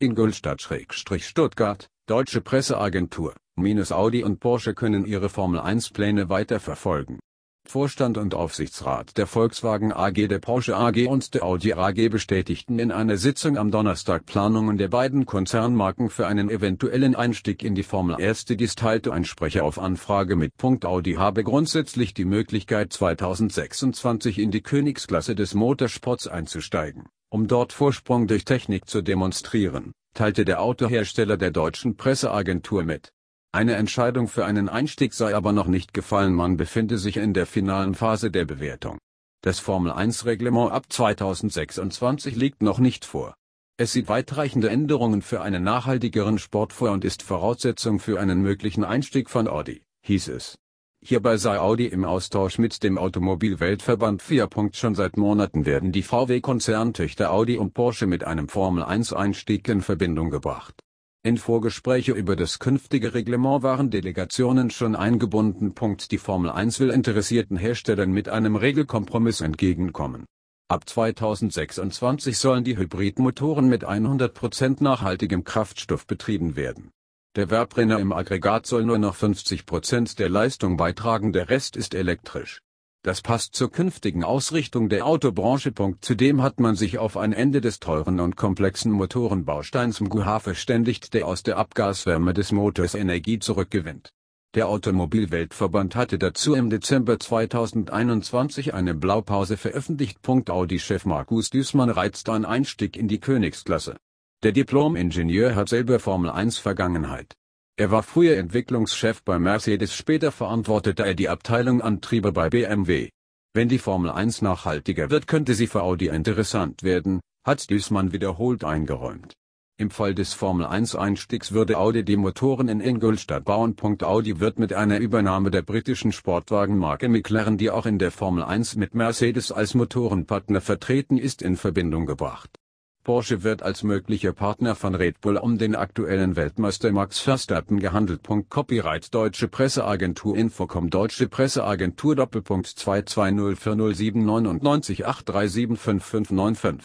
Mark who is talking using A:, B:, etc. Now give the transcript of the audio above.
A: Ingolstadt-Stuttgart, Deutsche Presseagentur, minus Audi und Porsche können ihre Formel-1-Pläne weiterverfolgen. Vorstand und Aufsichtsrat der Volkswagen AG, der Porsche AG und der Audi AG bestätigten in einer Sitzung am Donnerstag Planungen der beiden Konzernmarken für einen eventuellen Einstieg in die Formel 1. Dies teilte ein Sprecher auf Anfrage mit. Punkt Audi habe grundsätzlich die Möglichkeit 2026 in die Königsklasse des Motorsports einzusteigen um dort Vorsprung durch Technik zu demonstrieren, teilte der Autohersteller der deutschen Presseagentur mit. Eine Entscheidung für einen Einstieg sei aber noch nicht gefallen, man befinde sich in der finalen Phase der Bewertung. Das Formel-1-Reglement ab 2026 liegt noch nicht vor. Es sieht weitreichende Änderungen für einen nachhaltigeren Sport vor und ist Voraussetzung für einen möglichen Einstieg von Audi, hieß es. Hierbei sei Audi im Austausch mit dem Automobilweltverband FIA. Schon seit Monaten werden die VW-Konzerntöchter Audi und Porsche mit einem Formel-1-Einstieg in Verbindung gebracht. In Vorgespräche über das künftige Reglement waren Delegationen schon eingebunden. Die Formel 1 will interessierten Herstellern mit einem Regelkompromiss entgegenkommen. Ab 2026 sollen die Hybridmotoren mit 100% nachhaltigem Kraftstoff betrieben werden der Verbrenner im Aggregat soll nur noch 50 Prozent der Leistung beitragen, der Rest ist elektrisch. Das passt zur künftigen Ausrichtung der Autobranche. Zudem hat man sich auf ein Ende des teuren und komplexen Motorenbausteins MGH verständigt, der aus der Abgaswärme des Motors Energie zurückgewinnt. Der Automobilweltverband hatte dazu im Dezember 2021 eine Blaupause veröffentlicht. Audi-Chef Markus Düßmann reizt einen Einstieg in die Königsklasse. Der Diplom-Ingenieur hat selber Formel-1-Vergangenheit. Er war früher Entwicklungschef bei Mercedes, später verantwortete er die Abteilung Antriebe bei BMW. Wenn die Formel 1 nachhaltiger wird, könnte sie für Audi interessant werden, hat Düsmann wiederholt eingeräumt. Im Fall des Formel 1 Einstiegs würde Audi die Motoren in Ingolstadt bauen. Audi wird mit einer Übernahme der britischen Sportwagenmarke McLaren, die auch in der Formel 1 mit Mercedes als Motorenpartner vertreten ist, in Verbindung gebracht. Porsche wird als möglicher Partner von Red Bull um den aktuellen Weltmeister Max Verstappen gehandelt. Copyright Deutsche Presseagentur Infocom Deutsche Presseagentur Doppelpunkt 220407998375595